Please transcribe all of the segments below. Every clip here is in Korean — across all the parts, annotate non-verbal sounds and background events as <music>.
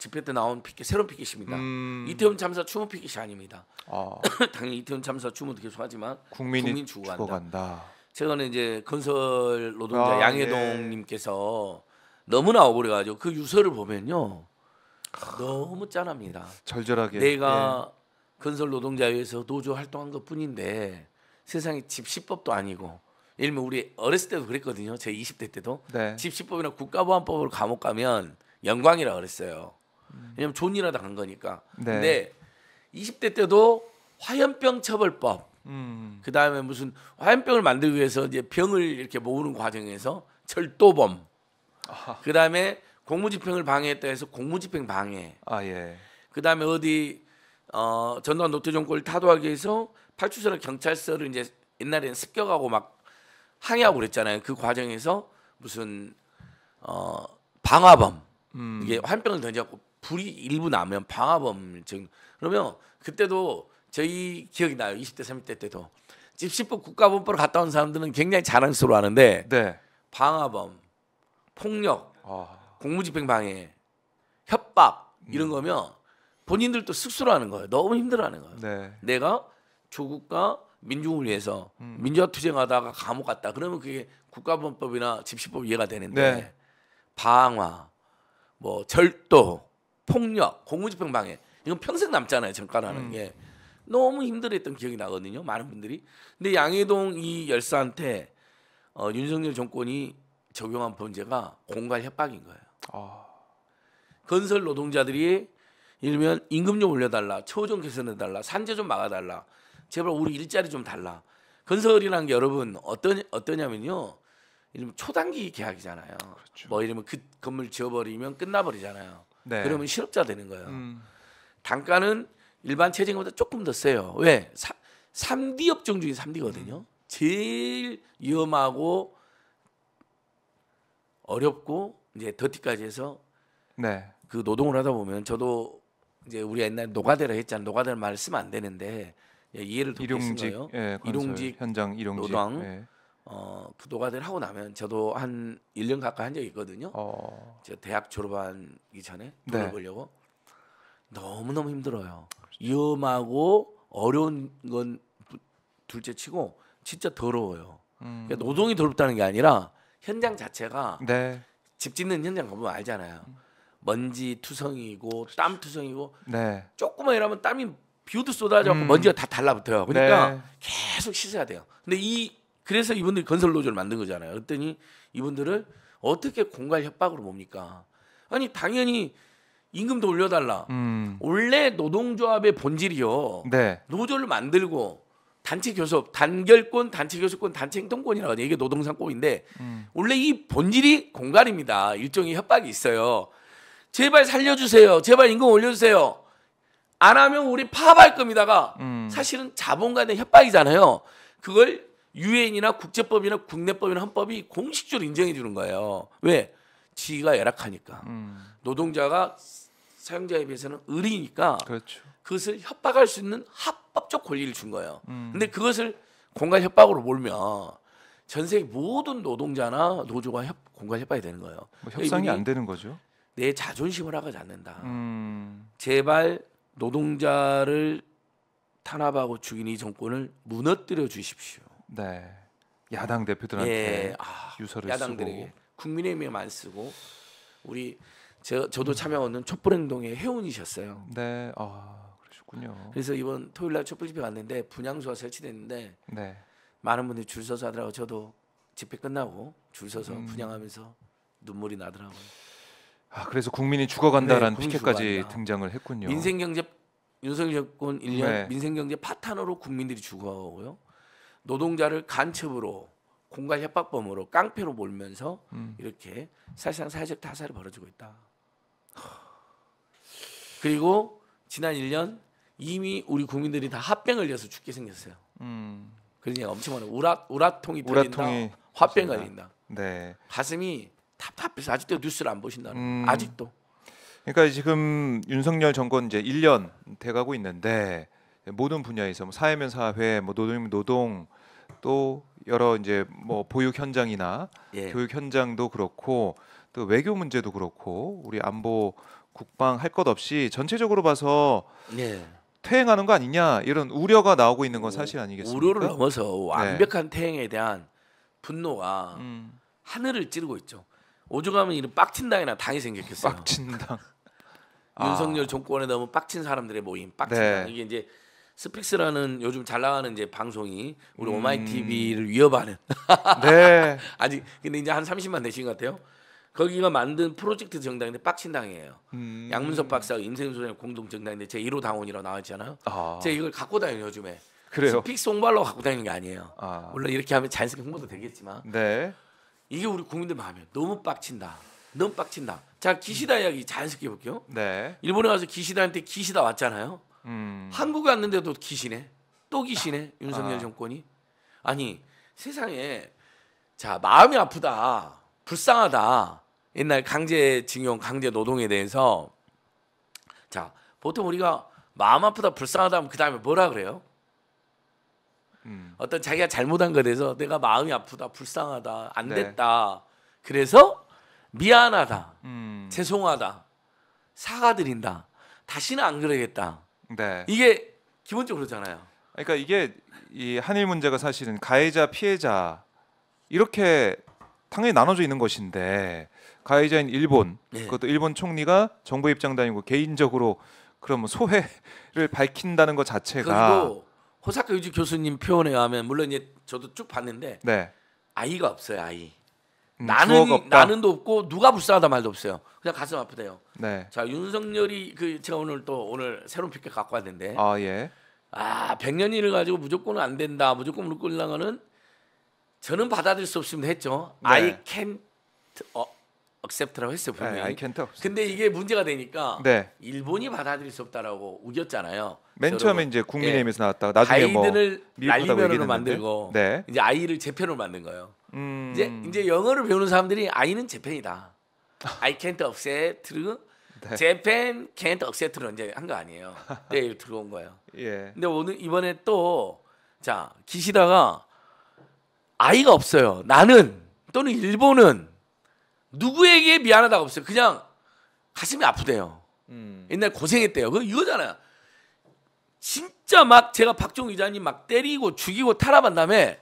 집회 때 나온 피켓 새로운 피켓입니다. 음... 이태원 참사 추모 피켓이 아닙니다. 아... <coughs> 당연히 이태원 참사 추모도 계속하지만 국민이 국민 죽어간다. 죽어간다. 최근에 이제 건설 노동자 아, 예. 양해동님께서 네. 너무나 억울해가지고 그 유서를 보면요 너무 짠합니다. 절절하게 내가 네. 건설 노동자위해서 노조 활동한 것뿐인데 세상에 집시법도 아니고 예를 들면 우리 어렸을 때도 그랬거든요. 제 20대 때도 네. 집시법이나 국가보안법으로 감옥 가면 영광이라 그랬어요. 음. 왜냐면 존이라다 한 거니까. 네. 근데 20대 때도 화염병 처벌법. 음. 그 다음에 무슨 화염병을 만들기 위해서 이제 병을 이렇게 모으는 과정에서 철도범그 다음에 공무집행을 방해했다 해서 공무집행 방해. 아 예. 그 다음에 어디 어, 전두환 노태 정권을 타도하기 위해서 파출소나 경찰서를 이제 옛날에는 습격하고 막 항의하고 그랬잖아요. 그 과정에서 무슨 어, 방화범 음. 이게 환병을 던져갖고 불이 일부 나면 방화범 증 그러면 그때도 저희 기억이 나요. 20대 30대 때도 집시법 국가범법으로 갔다 온 사람들은 굉장히 자랑스러워하는데 네. 방화범, 폭력, 아. 공무집행 방해, 협박 이런 음. 거면 본인들도 쑥스러워하는 거예요. 너무 힘들어하는 거예요. 네. 내가 조국과 민중을 위해서 음. 민주화 투쟁하다가 감옥 갔다. 그러면 그게 국가범법이나 집시법 이해가 되는데 네. 방화, 뭐 절도, 폭력, 공무집행 방해 이건 평생 남잖아요. 전과라는 음. 게 너무 힘들었던 기억이 나거든요. 많은 분들이. 근데 양해동 이 열사한테 어, 윤석열 정권이 적용한 범죄가 공갈 협박인 거예요. 아. 건설 노동자들이 이러면 임금 좀 올려달라, 처우 좀 개선해달라, 산재 좀 막아달라, 제발 우리 일자리 좀 달라. 건설이라는 게 여러분 어떠 어떠냐면요. 이러면 초단기 계약이잖아요. 그렇죠. 뭐 이러면 그 건물 지어버리면 끝나버리잖아요. 네. 그러면 실업자 되는 거예요. 음. 단가는 일반 체증보다 조금 더 세요. 왜? 사, 3D 업종 중에 3D거든요. 음. 제일 위험하고 어렵고 이제 더티까지 해서 네. 그 노동을 하다 보면 저도 이제 우리 옛날 노가대라 했잖아요. 노가대는 말을 쓰면 안 되는데 이해를 돕겠어요. 일용직, 예, 건 일용직 현장 일용직 노동 예. 어, 부도가들 하고 나면 저도 한 1년 가까이 한 적이 있거든요. 어. 제 대학 졸업하기 전에 돈을 네. 벌려고 너무너무 힘들어요. 위험하고 어려운 건 둘째 치고 진짜 더러워요. 음. 그러니까 노동이 더럽다는 게 아니라 현장 자체가 네. 집 짓는 현장 가보면 알잖아요. 음. 먼지 투성이고 땀 투성이고 네. 조금만 이러면 땀이 비오듯 쏟아져서 음. 먼지가 다 달라붙어요. 그러니까 네. 계속 씻어야 돼요. 근데 이 그래서 이분들이 건설 노조를 만든 거잖아요. 그랬더니 이분들을 어떻게 공갈 협박으로 뭡니까? 아니 당연히 임금도 올려달라. 음. 원래 노동조합의 본질이요. 네. 노조를 만들고 단체 교섭, 단결권, 단체 교섭권, 단체 행동권이라고 하죠. 이게 노동상권인데 음. 원래 이 본질이 공갈입니다. 일종의 협박이 있어요. 제발 살려주세요. 제발 임금 올려주세요. 안 하면 우리 파업할 겁니다가 음. 사실은 자본간의 협박이잖아요. 그걸 유엔이나 국제법이나 국내법이나 헌법이 공식적으로 인정해 주는 거예요. 왜? 지위가 열악하니까 음. 노동자가 사용자에 비해서는 의리니까 그렇죠. 그것을 협박할 수 있는 합법적 권리를 준 거예요. 음. 근데 그것을 공간 협박으로 몰면 전 세계 모든 노동자나 노조가 협, 공간 협박이 되는 거예요. 뭐 협상이 안 되는 거죠. 내 자존심을 하지 않는다. 음. 제발 노동자를 탄압하고 죽인 이 정권을 무너뜨려 주십시오. 네. 야당 대표들한테 예. 아, 유서를 야당들에게 쓰고 국민의힘에만 안 쓰고 우리 저, 저도 참여 없는 촛불행동의 회원이셨어요. 네. 아, 그러셨군요. 그래서 이번 토요일 날 촛불 집회 왔는데 분향소가 설치됐는데 네. 많은 분들이 줄 서서 하더라고 저도 집회 끝나고 줄 서서 음. 분양하면서 눈물이 나더라고요. 아, 그래서 국민이 죽어간다라는 네, 피켓까지 죽어간다. 등장을 했군요. 민생경제 윤석열 정권 1년 네. 민생경제 파탄으로 국민들이 죽어가고요. 노동자를 간첩으로 공갈 협박범으로 깡패로 몰면서 음. 이렇게 사실상 사회적 타살이 벌어지고 있다. 그리고 지난 1년 이미 우리 국민들이 다 합병을 위해서 죽게 생겼어요. 음. 그러니까 엄청 많은 우라 우라통이 들린다, 화병 걸린다. 네. 가슴이 답답해서 아직도 뉴스를 안보신다 음. 아직도. 그러니까 지금 윤석열 정권 이제 1년 돼가고 있는데 모든 분야에서 뭐 사회면 사회, 뭐 노동이면 노동 또 여러 이제 뭐 보육 현장이나 예. 교육 현장도 그렇고 또 외교 문제도 그렇고 우리 안보 국방 할 것 없이 전체적으로 봐서 예. 퇴행하는 거 아니냐 이런 우려가 나오고 있는 건 사실 아니겠습니까? 우려를 넘어서 네. 완벽한 네. 퇴행에 대한 분노가 음. 하늘을 찌르고 있죠. 오죽하면 이런 빡친당이나 당이 생겼겠어요. 빡친당. <laughs> 윤석열 아. 정권에 넘은 빡친 사람들의 모임, 빡친당 네. 이게 이제 스픽스라는 요즘 잘 나가는 이제 방송이 우리 음. 오마이 TV를 위협하는. <laughs> 네. <laughs> 아직 근데 이제 한 30만 되신 것 같아요. 거기가 만든 프로젝트 정당인데 빡친 당이에요. 음. 양문석 박사가 임생소년 공동 정당인데 제 1호 당원이라고 나왔잖아요. 아. 제가 이걸 갖고 다녀요 요즘에. 그래요. 스픽스 홍발로 갖고 다니는 게 아니에요. 아. 물론 이렇게 하면 자연스럽게 홍보도 되겠지만. 네. 이게 우리 국민들 마음에 너무 빡친다. 너무 빡친다. 자 기시다 이야기 자연스럽게 해 볼게요. 네. 일본에 가서 기시다한테 기시다 왔잖아요. 음. 한국에 왔는데도 기시네 또 기시네 아. 윤석열 아. 정권이. 아니 세상에 자 마음이 아프다, 불쌍하다. 옛날 강제징용, 강제노동에 대해서 자 보통 우리가 마음 아프다, 불쌍하다 하면 그 다음에 뭐라 그래요? 음. 어떤 자기가 잘못한 것에 대해서 내가 마음이 아프다, 불쌍하다, 안 네. 됐다. 네. 그래서 미안하다, 음. 죄송하다, 사과드린다, 다시는 안 그러겠다. 네. 이게 기본적으로 그러잖아요. 그러니까 이게 이 한일 문제가 사실은 가해자 피해자 이렇게 당연히 나눠져 있는 것인데 가해자인 일본 네. 그것도 일본 총리가 정부 입장도 아니고 개인적으로 그럼 소회를 밝힌다는 것 자체가 그리고 호사카 유지 교수님 표현에 의하면 물론 이제 저도 쭉 봤는데 네. 아이가 없어요 아이 음, 나는 나는도 없고 누가 불쌍하다 말도 없어요. 그냥 가슴 아프대요. 네. 자 윤석열이 그 제가 오늘 또 오늘 새로운 피켓 갖고 왔는데. 아 예. 아 백년일을 가지고 무조건 안 된다. 무조건 물고 꿇는 거는 저는 받아들일 수 없으면 했죠. 네. I can't 어, accept라고 했어요 예, 분명히. 네, I c a 근데 이게 문제가 되니까 네. 일본이 받아들일 수 없다라고 우겼잖아요. 맨 처음에 이제 국민의힘에서 예. 나왔다가 나중에 뭐 가이드를 뭐 날리면으로 만들고 네. 이제 아이를 재편으로 만든 거예요. 음... 이제 이제 영어를 배우는 사람들이 아이는 재편이다. I can't accept. <laughs> 네. 재팬 캔트 억세트로 이제 한 거 아니에요. 네, 들어온 거예요. <laughs> 예. 근데 오늘 이번에 또자 기시다가 아이가 없어요. 나는 또는 일본은 누구에게 미안하다가 없어요. 그냥 가슴이 아프대요. 음. 옛날 고생했대요. 그 이거잖아요. 진짜 막 제가 박정 기자님 막 때리고 죽이고 탄압한 다음에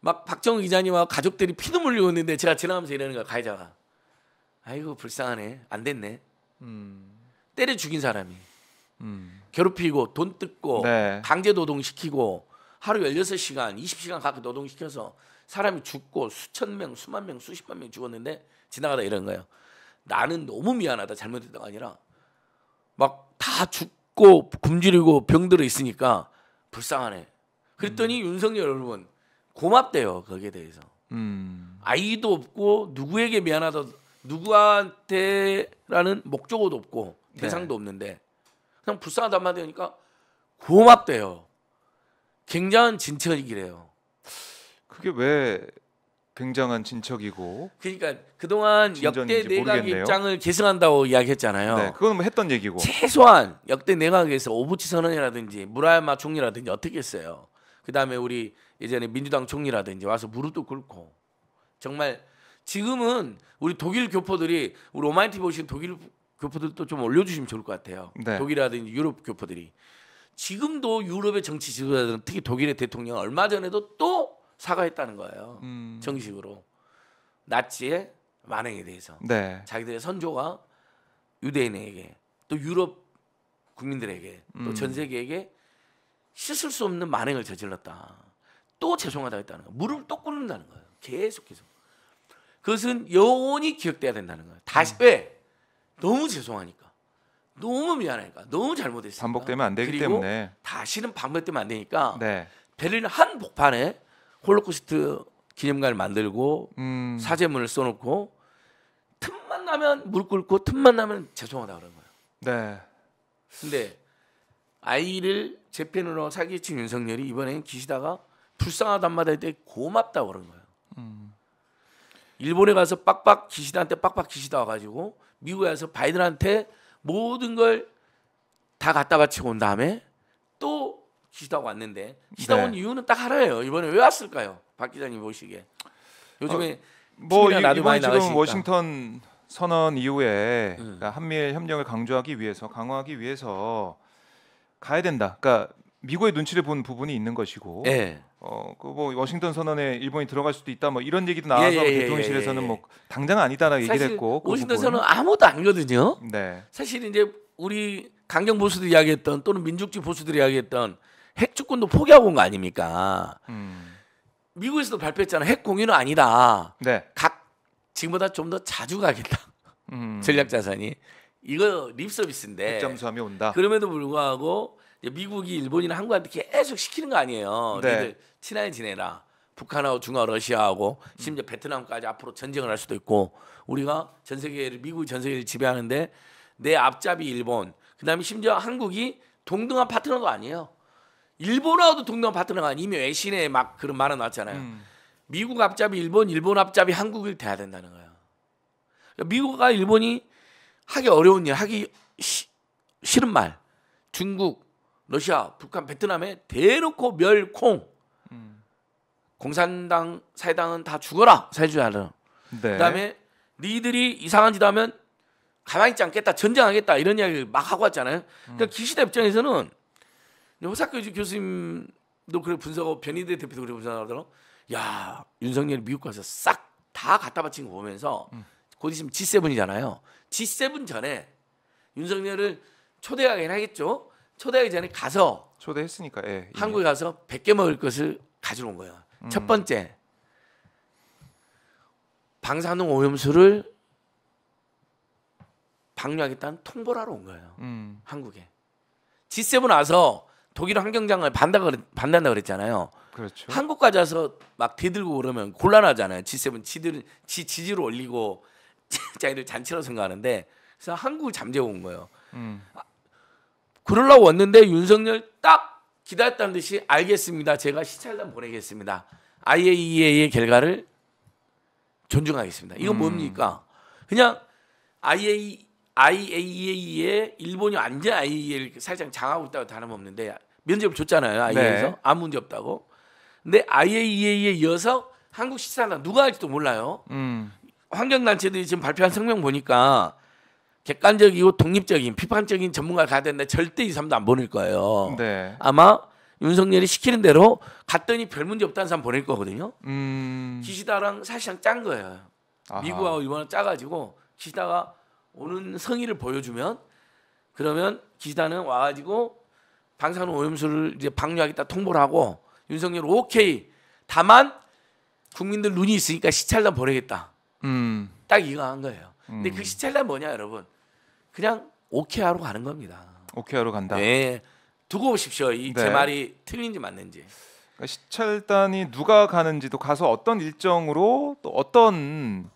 막 박정 기자님하고 가족들이 피눈물 흘리고 있는데 제가 지나가면서 이러는 거야 가해자가. 아이고 불쌍하네. 안 됐네. 음. 때려 죽인 사람이 음. 괴롭히고 돈 뜯고 네. 강제 노동시키고 하루 16시간 20시간 가까이 노동시켜서 사람이 죽고 수천 명 수만 명 수십만 명 죽었는데 지나가다 이런 거예요. 나는 너무 미안하다 잘못했다가 아니라 막 다 죽고 굶주리고 병들어 있으니까 불쌍하네. 그랬더니 음. 윤석열 여러분 고맙대요 거기에 대해서. 음. 아이도 없고 누구에게 미안하다 누구한테라는 목적어도 없고 대상도 네. 없는데 그냥 불쌍하다 한마디 하니까 고맙대요. 굉장한 진척이래요. 그게 왜 굉장한 진척이고 그러니까 그동안 역대 내각 모르겠네요. 입장을 계승한다고 이야기했잖아요. 네, 그건 뭐 했던 얘기고 최소한 역대 내각에서 오부치 선언이라든지 무라야마 총리라든지 어떻게 했어요. 그다음에 우리 예전에 민주당 총리라든지 와서 무릎도 꿇고 정말 지금은 우리 독일 교포들이 우리 오마이티 보신 독일 교포들도 좀 올려주시면 좋을 것 같아요. 네. 독일이라든지 유럽 교포들이 지금도 유럽의 정치 지도자들은 특히 독일의 대통령 얼마 전에도 또 사과했다는 거예요. 음. 정식으로 나치의 만행에 대해서 네. 자기들의 선조가 유대인에게 또 유럽 국민들에게 음. 또전 세계에게 씻을 수 없는 만행을 저질렀다. 또 죄송하다 했다는 거예요. 무릎을 또 꿇는다는 거예요. 계속 해서 그것은 영원히 기억돼야 된다는 거예요. 다시 음. 왜? 너무 죄송하니까. 너무 미안하니까. 너무 잘못했어요 반복되면 안 되기 때문에. 다시는 반복되면 안 되니까. 네. 베를린 한 복판에 홀로코스트 기념관을 만들고 음. 사제문을 써놓고 틈만 나면 물 끓고 틈만 나면 죄송하다 그런 거예요. 네. 근데 아이를 제 편으로 사기친 윤석열이 이번엔 기시다가 불쌍하단 다 말할 때 고맙다 그런 거예요. 음. 일본에 가서 빡빡 기시다한테 빡빡 기시다 와가지고 미국에 가서 바이든한테 모든 걸 다 갖다 바치고 온 다음에 쉬다 왔는데 쉬다 네. 온 이유는 딱 하나예요. 이번에 왜 왔을까요? 박 기자님 보시기에 요즘에 어, 뭐 이, 번 지금 워싱턴 선언 이후에 음. 그러니까 한미일 협력을 강조하기 위해서 강화하기 위해서 가야 된다. 그러니까 미국의 눈치를 본 부분이 있는 것이고, 예. 어그 뭐 워싱턴 선언에 일본이 들어갈 수도 있다, 뭐 이런 얘기도 예, 예, 나와서 예, 뭐 예, 대통령실에서는 예, 뭐 당장 아니다라고 얘기를 했고, 그 워싱턴 선언 아무도 아니거든요. 네. 사실 이제 우리 강경 보수들이 이야기했던 또는 민족주의 보수들이 이야기했던 핵 주권도 포기하고 온 거 아닙니까? 음. 미국에서도 발표했잖아. 핵 공유는 아니다. 네. 각 지금보다 좀 더 자주 가겠다. 음. 전략 자산이 이거 립 서비스인데. 점수하면 온다. 그럼에도 불구하고 미국이 일본이나 한국한테 계속 시키는 거 아니에요. 네. 친하게 지내라. 북한하고 중화 러시아하고 심지어 음. 베트남까지 앞으로 전쟁을 할 수도 있고 우리가 전 세계를 미국이 전 세계를 지배하는데 내 앞잡이 일본 그다음에 심지어 한국이 동등한 파트너도 아니에요. 일본하고도 동남 파트너가 이미 외신에 막 그런 말은 나왔잖아요. 음. 미국 앞잡이 일본, 일본 앞잡이 한국이 돼야 된다는 거예요. 그러니까 미국과 일본이 하기 어려운 일, 하기 시, 싫은 말, 중국, 러시아, 북한, 베트남에 대놓고 멸콩. 음. 공산당, 사회당은 다 죽어라, 살주하라. 네. 그다음에 니들이 이상한 짓 하면 가만히 있지 않겠다, 전쟁하겠다 이런 이야기를 막 하고 왔잖아요. 그러니까 기시대 음. 그 입장에서는 호사카 교수님도 그래 분석하고 변희대 대표도 그래 분석하더라고. 야 윤석열이 미국 가서 싹 다 갖다 바친 거 보면서 음. 곧 있으면 G7이잖아요. G7 전에 윤석열을 초대하긴 하겠죠. 초대하기 전에 가서 초대했으니까 예, 한국에 가서 100개 먹을 것을 가져온 거예요. 음. 첫 번째 방사능 오염수를 방류하겠다는 통보를 하러 온 거예요. 음. 한국에. G7 와서 독일 환경장을 반다 그다 그랬잖아요. 그렇죠. 한국 가져서 막 대들고 그러면 곤란하잖아요. G7 지들 지 지지로 올리고 <laughs> 자기들 잔치로 생각하는데 그래서 한국을 잠재워 온 거예요. 음. 아, 그러려고 왔는데 윤석열 딱 기다렸다는 듯이 알겠습니다. 제가 시찰단 보내겠습니다. IAEA의 결과를 존중하겠습니다. 이건 음. 뭡니까? 그냥 IAEA e IAEA에 일본이 완전 IAEA를 살짝 장하고 있다고 다름없는데 면접을 줬잖아요. IAEA에서 네. 아무 문제 없다고. 근데 IAEA에 이어서 한국 시사나 누가 할지도 몰라요. 음. 환경단체들이 지금 발표한 성명 보니까 객관적이고 독립적인 비판적인 전문가가 가야 는데 절대 이 사람도 안 보낼 거예요. 네. 아마 윤석열이 시키는 대로 갔더니 별 문제 없다는 사람 보낼 거거든요. 음. 기시다랑 사실상 짠 거예요. 아하. 미국하고 일본은 짜가지고 기시다가 오는 성의를 보여주면 그러면 기자는 와가지고 방사능 오염수를 이제 방류하겠다 통보를 하고 윤석열 오케이. 다만 국민들 눈이 있으니까 시찰단 보내겠다. 음. 딱 이거 한 거예요. 음. 근데 그 시찰단 뭐냐 여러분? 그냥 오케이 하러 가는 겁니다. 오케이 하러 간다. 네. 두고 보십시오. 이제 네. 말이 틀린지 맞는지. 그러니까 시찰단이 누가 가는지도 가서 어떤 일정으로 또 어떤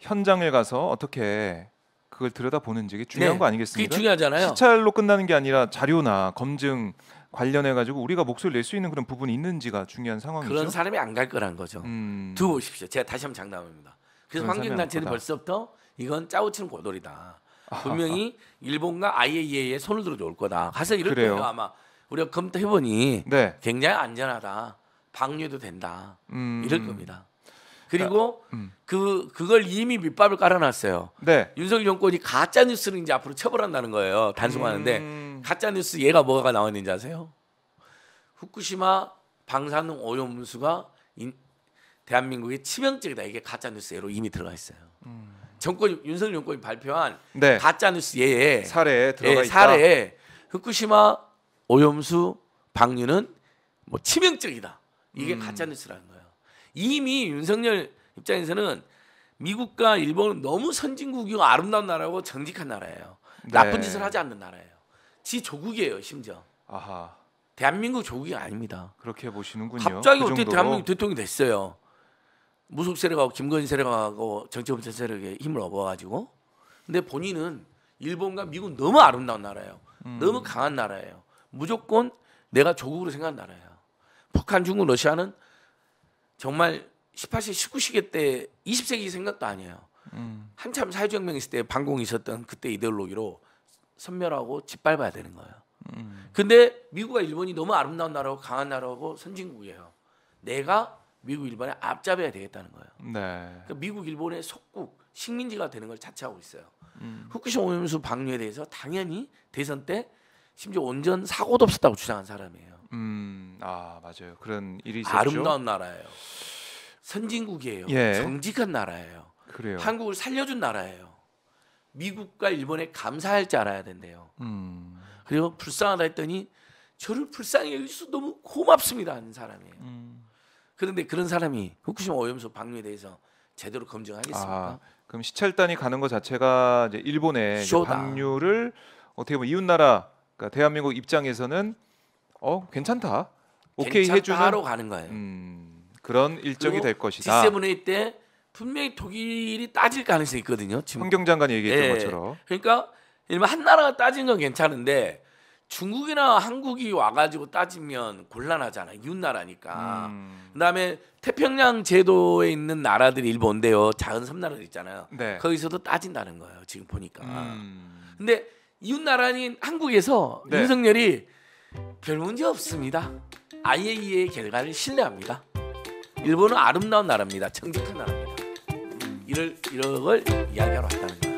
현장을 가서 어떻게 그걸 들여다보는 게 중요한 네, 거 아니겠습니까? 그게 중요하잖아요. 시찰로 끝나는 게 아니라 자료나 검증 관련해 가지고 우리가 목소리를 낼 수 있는 그런 부분이 있는지가 중요한 상황이죠. 그런 사람이 안 갈 거란 거죠. 음... 두 보십시오. 제가 다시 한번 장담합니다. 그래서 환경단체는 벌써부터 이건 짜오치는 고돌이다. 분명히 일본과 IAEA에 손을 들어올 거다. 가서 이럴 거예요 아마 우리가 검토해보니 네. 굉장히 안전하다. 방류도 된다. 음... 이럴 겁니다. 그리고 아, 음. 그 그걸 이미 밑밥을 깔아놨어요. 네. 윤석열 정권이 가짜 뉴스를 이제 앞으로 처벌한다는 거예요. 단속하는데 음. 가짜 뉴스 얘가 뭐가 나왔는지 아세요? 후쿠시마 방사능 오염수가 인, 대한민국의 치명적이다. 이게 가짜 뉴스 예로 이미 들어가 있어요. 음. 정권 윤석열 정권이 발표한 네. 가짜 뉴스 예에 사례에 예, 들어가 예, 있다. 사례에 후쿠시마 오염수 방류는 뭐 치명적이다. 이게 음. 가짜 뉴스라는 거예요. 이미 윤석열 입장에서는 미국과 일본은 너무 선진국이고 아름다운 나라고 정직한 나라예요. 네. 나쁜 짓을 하지 않는 나라예요. 지 조국이에요, 심지어. 아하. 대한민국 조국이 아닙니다. 그렇게 보시는군요. 갑자기 그 어떻게 대한민국 대통령이 됐어요? 무속 세력하고 김건희 세력하고 정치범죄 세력에 힘을 얻어가지고. 근데 본인은 일본과 미국 너무 아름다운 나라예요. 음. 너무 강한 나라예요. 무조건 내가 조국으로 생각한 나라예요. 북한, 중국, 러시아는 정말 18세, 19세기 때 20세기 생각도 아니에요. 음. 한참 사회혁명 있을 때 반공이 있었던 그때 이데올로기로 선멸하고 짓밟아야 되는 거예요. 음. 근데 미국과 일본이 너무 아름다운 나라고 강한 나라고 선진국이에요. 내가 미국 일본에 앞잡아야 되겠다는 거예요. 네. 그러니까 미국 일본의 속국 식민지가 되는 걸 자처하고 있어요. 음. 후쿠시마 오염수 방류에 대해서 당연히 대선 때 심지어 온전 사고도 없었다고 주장한 사람이에요. 음, 아 맞아요. 그런 일이 있었죠. 아름다운 나라예요. 선진국이에요. 예. 정직한 나라예요. 그래요. 한국을 살려준 나라예요. 미국과 일본에 감사할 줄 알아야 된대요. 음. 그리고 불쌍하다 했더니 저를 불쌍히 여기서 너무 고맙습니다 하는 사람이에요. 음. 그런데 그런 사람이 후쿠시마 오염수 방류에 대해서 제대로 검증하겠습니까? 아, 그럼 시찰단이 가는 것 자체가 이제 일본의 방류를 어떻게 보면 이웃 나라 그러니까 대한민국 입장에서는 어 괜찮다. 오케이 해주는 가는 거예요. 음, 그런 일정이 될 것이다. G7회 때 분명히 독일이 따질 가능성이 있거든요. 지금. 환경장관 얘기했던 예, 것처럼. 그러니까 일반 한 나라가 따진 건 괜찮은데 중국이나 한국이 와가지고 따지면 곤란하잖아 이웃나라니까. 음. 그다음에 태평양 제도에 있는 나라들이 일본데요. 작은 섬나라 있잖아요. 네. 거기서도 따진다는 거예요. 지금 보니까. 음. 근데 이웃 나라인 한국에서 네. 윤석열이 별 문제 없습니다. i a e a 결과를 신뢰합니다. 일본은 아름다운 나라입니다. 정한 나라입니다. 이를 이런 걸 이야기하러 왔다는 거예요.